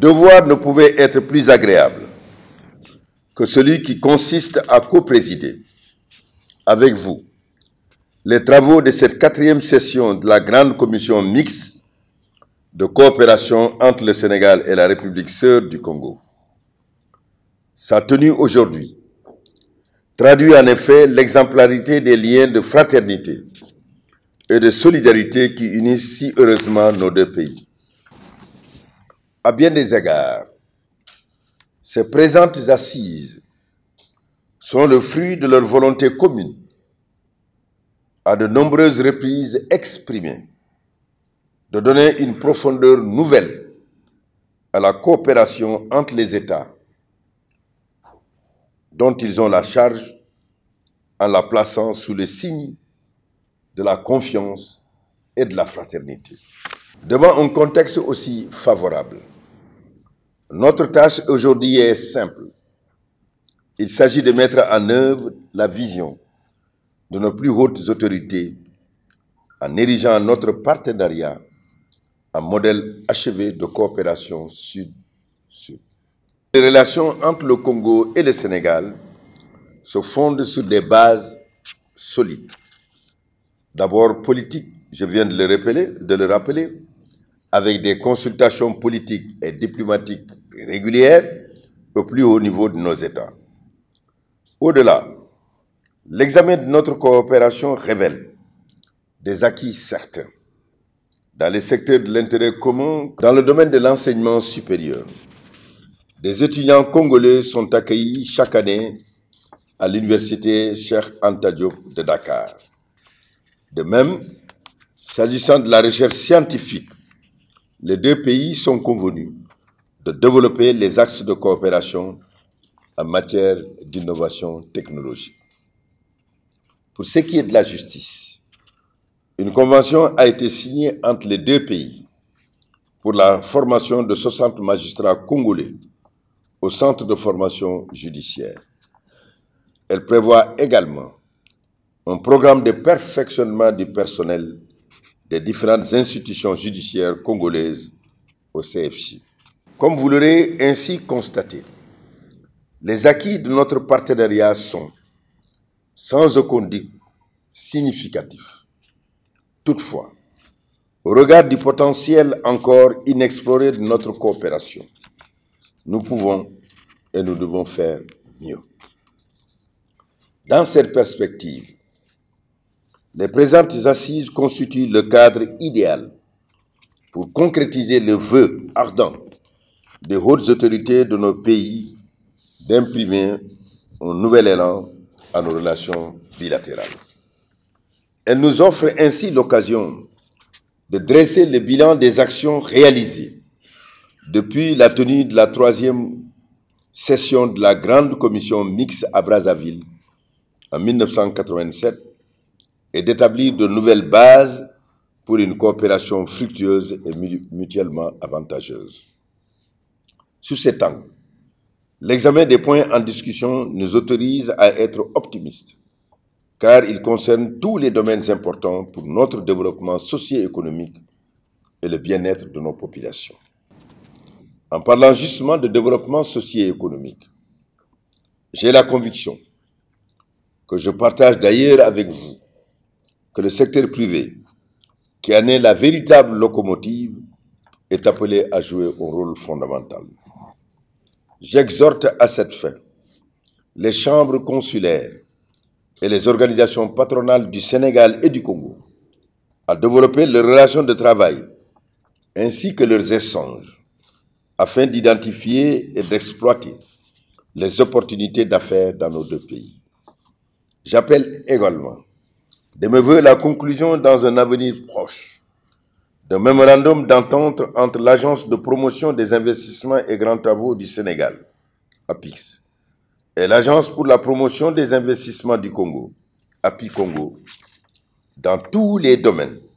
devoir ne pouvait être plus agréable que celui qui consiste à co-présider avec vous les travaux de cette quatrième session de la Grande Commission mixte de coopération entre le Sénégal et la République sœur du Congo. Sa tenue aujourd'hui traduit en effet l'exemplarité des liens de fraternité et de solidarité qui unissent si heureusement nos deux pays à bien des égards, ces présentes assises sont le fruit de leur volonté commune, à de nombreuses reprises exprimées, de donner une profondeur nouvelle à la coopération entre les États dont ils ont la charge en la plaçant sous le signe de la confiance et de la fraternité. Devant un contexte aussi favorable, notre tâche aujourd'hui est simple. Il s'agit de mettre en œuvre la vision de nos plus hautes autorités en érigeant notre partenariat en modèle achevé de coopération sud-sud. Les relations entre le Congo et le Sénégal se fondent sur des bases solides. D'abord politique, je viens de le, rappeler, de le rappeler, avec des consultations politiques et diplomatiques régulière au plus haut niveau de nos États. Au-delà, l'examen de notre coopération révèle des acquis certains dans les secteurs de l'intérêt commun, dans le domaine de l'enseignement supérieur. Des étudiants congolais sont accueillis chaque année à l'université Cheikh Anta de Dakar. De même, s'agissant de la recherche scientifique, les deux pays sont convenus de développer les axes de coopération en matière d'innovation technologique. Pour ce qui est de la justice, une convention a été signée entre les deux pays pour la formation de 60 magistrats congolais au centre de formation judiciaire. Elle prévoit également un programme de perfectionnement du personnel des différentes institutions judiciaires congolaises au CFJ. Comme vous l'aurez ainsi constaté, les acquis de notre partenariat sont, sans aucun doute, significatifs. Toutefois, au regard du potentiel encore inexploré de notre coopération, nous pouvons et nous devons faire mieux. Dans cette perspective, les présentes assises constituent le cadre idéal pour concrétiser le vœu ardent des hautes autorités de nos pays d'imprimer un nouvel élan à nos relations bilatérales. Elle nous offre ainsi l'occasion de dresser le bilan des actions réalisées depuis la tenue de la troisième session de la Grande Commission mixte à Brazzaville en 1987 et d'établir de nouvelles bases pour une coopération fructueuse et mutuellement avantageuse. Sous cet angle, l'examen des points en discussion nous autorise à être optimistes, car il concerne tous les domaines importants pour notre développement socio-économique et le bien-être de nos populations. En parlant justement de développement socio-économique, j'ai la conviction que je partage d'ailleurs avec vous que le secteur privé, qui en est la véritable locomotive, est appelé à jouer un rôle fondamental. J'exhorte à cette fin les chambres consulaires et les organisations patronales du Sénégal et du Congo à développer leurs relations de travail ainsi que leurs échanges afin d'identifier et d'exploiter les opportunités d'affaires dans nos deux pays. J'appelle également de me voir la conclusion dans un avenir proche d'un mémorandum d'entente entre l'Agence de promotion des investissements et grands travaux du Sénégal, APIX, et l'Agence pour la promotion des investissements du Congo, API Congo, dans tous les domaines